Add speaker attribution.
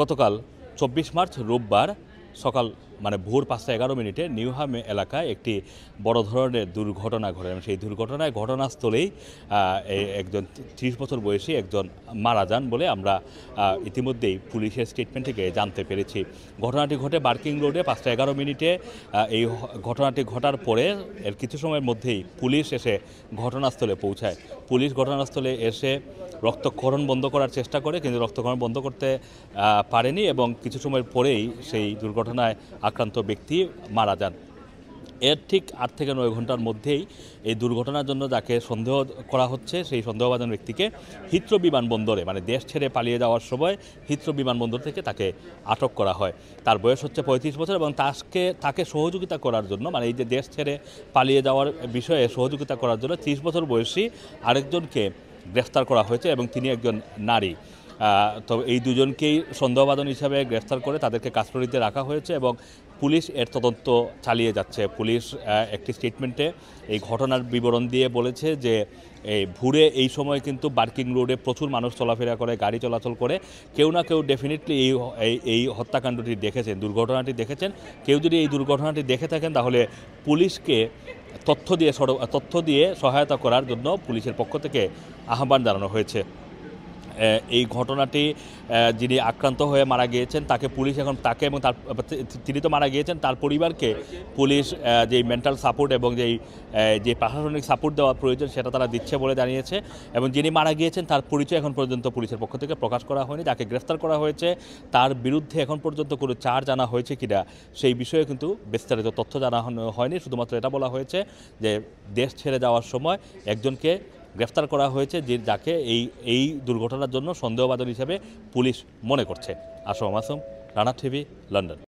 Speaker 1: গতকাল চব্বিশ মার্চ রোববার সকাল মানে ভোর পাঁচটা এগারো মিনিটে নিউহামে এলাকায় একটি বড় ধরনের দুর্ঘটনা ঘটে এবং সেই দুর্ঘটনায় ঘটনাস্থলেই একজন ত্রিশ বছর বয়সী একজন মারা যান বলে আমরা ইতিমধ্যেই পুলিশের স্টেটমেন্ট থেকে জানতে পেরেছি ঘটনাটি ঘটে বার্কিং রোডে পাঁচটা এগারো মিনিটে এই ঘটনাটি ঘটার পরে এর কিছু সময়ের মধ্যেই পুলিশ এসে ঘটনাস্থলে পৌঁছায় পুলিশ ঘটনাস্থলে এসে রক্তক্ষরণ বন্ধ করার চেষ্টা করে কিন্তু রক্তক্ষরণ বন্ধ করতে পারেনি এবং কিছু সময় পরেই সেই দুর্ঘটনায় আক্রান্ত ব্যক্তি মারা যান এর ঠিক আট থেকে নয় ঘন্টার মধ্যেই এই দুর্ঘটনার জন্য যাকে সন্দেহ করা হচ্ছে সেই সন্দেহভাজন ব্যক্তিকে হিত্র বিমানবন্দরে মানে দেশ ছেড়ে পালিয়ে যাওয়ার সময় হিত্র বিমানবন্দর থেকে তাকে আটক করা হয় তার বয়স হচ্ছে পঁয়ত্রিশ বছর এবং তাকে তাকে সহযোগিতা করার জন্য মানে এই যে দেশ ছেড়ে পালিয়ে যাওয়ার বিষয়ে সহযোগিতা করার জন্য ত্রিশ বছর বয়সী আরেকজনকে গ্রেফতার করা হয়েছে এবং তিনি একজন নারী তো এই দুজনকেই সন্দেহবাদন হিসাবে গ্রেফতার করে তাদেরকে কাস্টডিতে রাখা হয়েছে এবং পুলিশ এর তদন্ত চালিয়ে যাচ্ছে পুলিশ একটি স্টেটমেন্টে এই ঘটনার বিবরণ দিয়ে বলেছে যে এই ভুরে এই সময় কিন্তু বার্কিং রোডে প্রচুর মানুষ চলাফেরা করে গাড়ি চলাচল করে কেউ না কেউ ডেফিনেটলি এই এই হত্যাকাণ্ডটি দেখেছেন দুর্ঘটনাটি দেখেছেন কেউ যদি এই দুর্ঘটনাটি দেখে থাকেন তাহলে পুলিশকে তথ্য দিয়ে তথ্য দিয়ে সহায়তা করার জন্য পুলিশের পক্ষ থেকে আহ্বান জানানো হয়েছে এই ঘটনাটি যিনি আক্রান্ত হয়ে মারা গিয়েছেন তাকে পুলিশ এখন তাকে এবং তার তিনি তো মারা গিয়েছেন তার পরিবারকে পুলিশ যে মেন্টাল সাপোর্ট এবং যেই যে প্রশাসনিক সাপোর্ট দেওয়া প্রয়োজন সেটা তারা দিচ্ছে বলে জানিয়েছে এবং যিনি মারা গিয়েছেন তার পরিচয় এখন পর্যন্ত পুলিশের পক্ষ থেকে প্রকাশ করা হয়নি তাকে গ্রেফতার করা হয়েছে তার বিরুদ্ধে এখন পর্যন্ত কোনো চার্জ আনা হয়েছে কিনা সেই বিষয়ে কিন্তু বিস্তারিত তথ্য জানা হয়নি শুধুমাত্র এটা বলা হয়েছে যে দেশ ছেড়ে যাওয়ার সময় একজনকে গ্রেফতার করা হয়েছে যে যাকে এই এই দুর্ঘটনার জন্য সন্দেহবাদন হিসেবে পুলিশ মনে করছে আসম আসম রানা টিভি লন্ডন